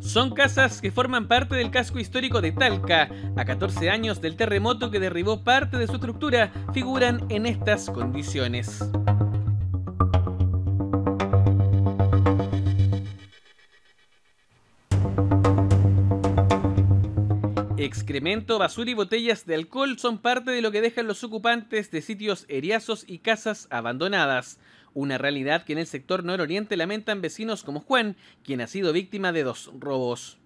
Son casas que forman parte del casco histórico de Talca. A 14 años del terremoto que derribó parte de su estructura, figuran en estas condiciones. Excremento, basura y botellas de alcohol son parte de lo que dejan los ocupantes de sitios eriazos y casas abandonadas. Una realidad que en el sector nororiente lamentan vecinos como Juan, quien ha sido víctima de dos robos.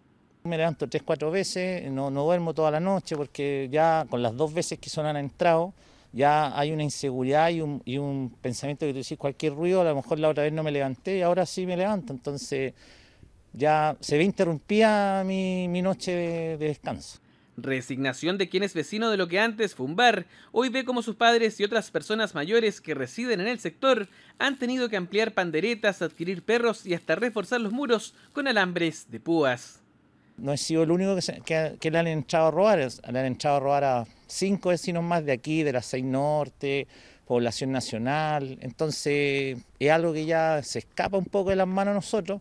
Me levanto tres, cuatro veces, no, no duermo toda la noche porque ya con las dos veces que son han entrado, ya hay una inseguridad y un, pensamiento que tú decís cualquier ruido, a lo mejor la otra vez no me levanté y ahora sí me levanto. Entonces ya se ve interrumpida mi, noche de descanso. Resignación de quien es vecino de lo que antes fue un bar, hoy ve como sus padres y otras personas mayores que residen en el sector han tenido que ampliar panderetas, adquirir perros y hasta reforzar los muros con alambres de púas. No he sido el único que, le han entrado a robar, le han entrado a robar a cinco vecinos más de aquí, de la 6 Norte, población nacional, entonces es algo que ya se escapa un poco de las manos a nosotros,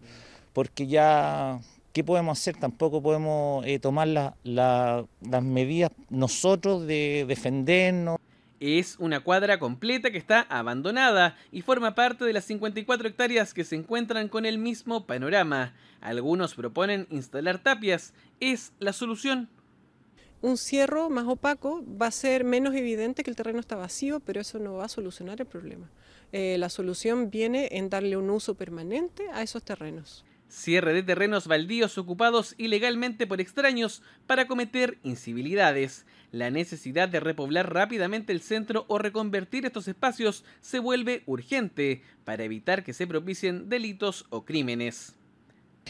porque ya ¿Qué podemos hacer? Tampoco podemos eh, tomar las medidas nosotros de defendernos. Es una cuadra completa que está abandonada y forma parte de las 54 hectáreas que se encuentran con el mismo panorama. Algunos proponen instalar tapias. Es la solución. Un cierro más opaco va a ser menos evidente que el terreno está vacío, pero eso no va a solucionar el problema. Eh, la solución viene en darle un uso permanente a esos terrenos cierre de terrenos baldíos ocupados ilegalmente por extraños para cometer incivilidades. La necesidad de repoblar rápidamente el centro o reconvertir estos espacios se vuelve urgente para evitar que se propicien delitos o crímenes.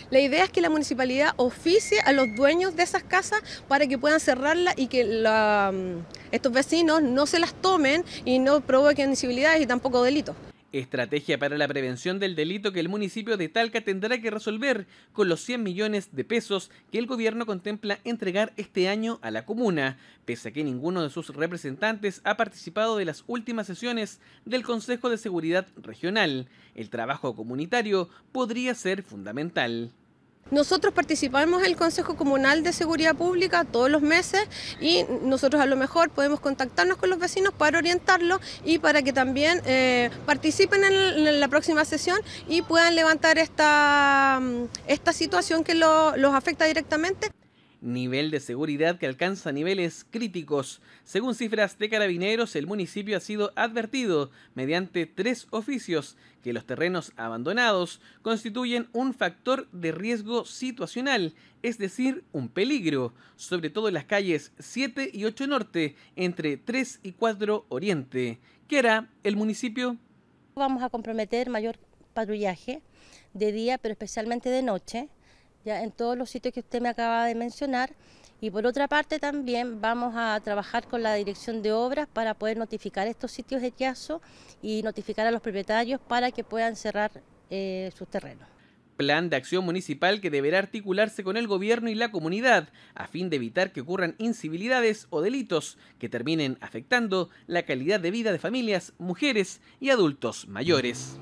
La idea es que la municipalidad oficie a los dueños de esas casas para que puedan cerrarlas y que mm, estos vecinos no se las tomen y no provoquen incivilidades y tampoco delitos. Estrategia para la prevención del delito que el municipio de Talca tendrá que resolver con los 100 millones de pesos que el gobierno contempla entregar este año a la comuna, pese a que ninguno de sus representantes ha participado de las últimas sesiones del Consejo de Seguridad Regional. El trabajo comunitario podría ser fundamental. Nosotros participamos en el Consejo Comunal de Seguridad Pública todos los meses y nosotros a lo mejor podemos contactarnos con los vecinos para orientarlos y para que también eh, participen en, la próxima sesión y puedan levantar esta, mm, esta situación que los afecta directamente nivel de seguridad que alcanza niveles críticos. Según cifras de carabineros, el municipio ha sido advertido mediante tres oficios que los terrenos abandonados constituyen un factor de riesgo situacional, es decir, un peligro, sobre todo en las calles 7 y 8 Norte, entre 3 y 4 Oriente. que hará el municipio? Vamos a comprometer mayor patrullaje de día, pero especialmente de noche ya en todos los sitios que usted me acaba de mencionar. Y por otra parte también vamos a trabajar con la dirección de obras para poder notificar estos sitios de quiezo y notificar a los propietarios para que puedan cerrar eh, sus terrenos. Plan de acción municipal que deberá articularse con el gobierno y la comunidad a fin de evitar que ocurran incivilidades o delitos que terminen afectando la calidad de vida de familias, mujeres y adultos mayores.